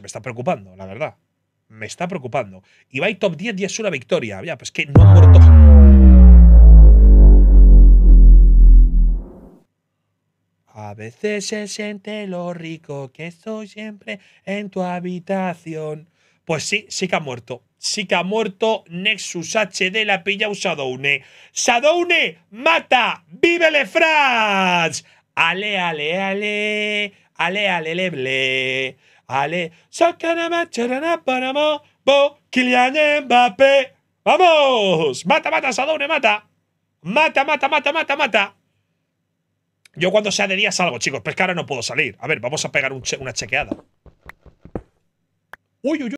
me está preocupando, la verdad. Me está preocupando. Y va top 10 y es una victoria. Ya, pues que no ha muerto… A veces se siente lo rico que estoy siempre en tu habitación. Pues sí, sí que ha muerto. Sí que ha muerto Nexus HD, la pilla Sadoune. ¡Sadoune! ¡Mata! ¡Vive Le ale, ale! ale, ale, leble, ale, bo, Kylian Mbappé. ¡Vamos! ¡Mata, mata, Sadone, mata! ¡Mata, mata, mata, mata, mata! Yo cuando sea de día salgo, chicos, pero es que ahora no puedo salir. A ver, vamos a pegar una chequeada. Uy, uy, uy.